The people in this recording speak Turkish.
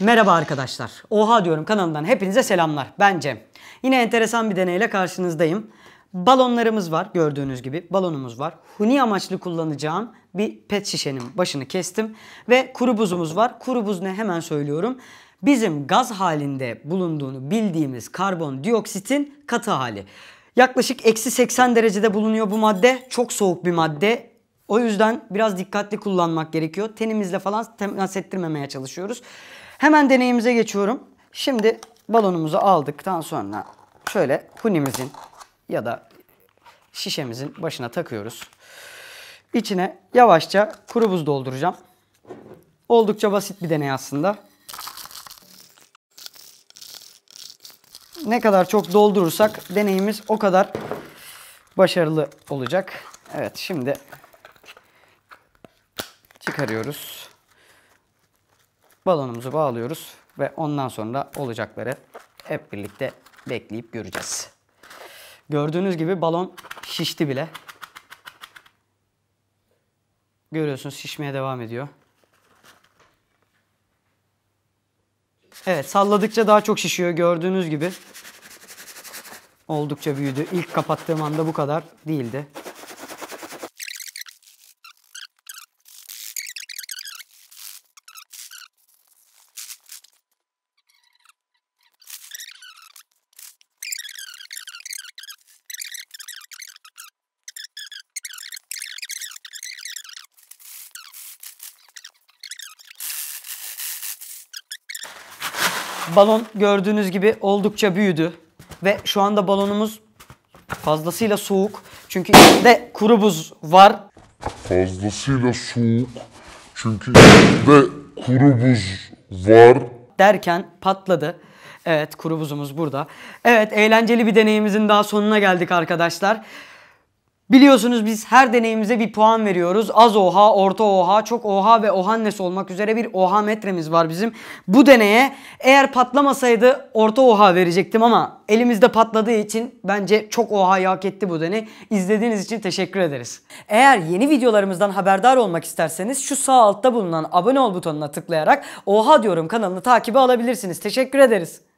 Merhaba arkadaşlar. Oha diyorum kanalından hepinize selamlar. Ben Cem. Yine enteresan bir deneyle karşınızdayım. Balonlarımız var gördüğünüz gibi balonumuz var. Huni amaçlı kullanacağım bir pet şişenin başını kestim. Ve kuru buzumuz var. Kuru buz ne hemen söylüyorum. Bizim gaz halinde bulunduğunu bildiğimiz karbondioksitin katı hali. Yaklaşık eksi 80 derecede bulunuyor bu madde. Çok soğuk bir madde. O yüzden biraz dikkatli kullanmak gerekiyor. Tenimizle falan temas ettirmemeye çalışıyoruz. Hemen deneyimize geçiyorum. Şimdi balonumuzu aldıktan sonra şöyle hunimizin ya da şişemizin başına takıyoruz. İçine yavaşça kuru buz dolduracağım. Oldukça basit bir deney aslında. Ne kadar çok doldurursak deneyimiz o kadar başarılı olacak. Evet şimdi çıkarıyoruz balonumuzu bağlıyoruz ve ondan sonra olacakları hep birlikte bekleyip göreceğiz. Gördüğünüz gibi balon şişti bile. Görüyorsunuz şişmeye devam ediyor. Evet salladıkça daha çok şişiyor gördüğünüz gibi. Oldukça büyüdü. İlk kapattığım anda bu kadar değildi. Balon gördüğünüz gibi oldukça büyüdü. Ve şu anda balonumuz fazlasıyla soğuk. Çünkü içinde kuru buz var. Fazlasıyla soğuk. Çünkü içinde kuru buz var. Derken patladı. Evet kuru buzumuz burada. Evet eğlenceli bir deneyimizin daha sonuna geldik arkadaşlar. Biliyorsunuz biz her deneyimize bir puan veriyoruz. Az oha, orta oha, çok oha ve ohannes olmak üzere bir oha metremiz var bizim. Bu deneye eğer patlamasaydı orta oha verecektim ama elimizde patladığı için bence çok oha hak etti bu deney. İzlediğiniz için teşekkür ederiz. Eğer yeni videolarımızdan haberdar olmak isterseniz şu sağ altta bulunan abone ol butonuna tıklayarak oha diyorum kanalını takibe alabilirsiniz. Teşekkür ederiz.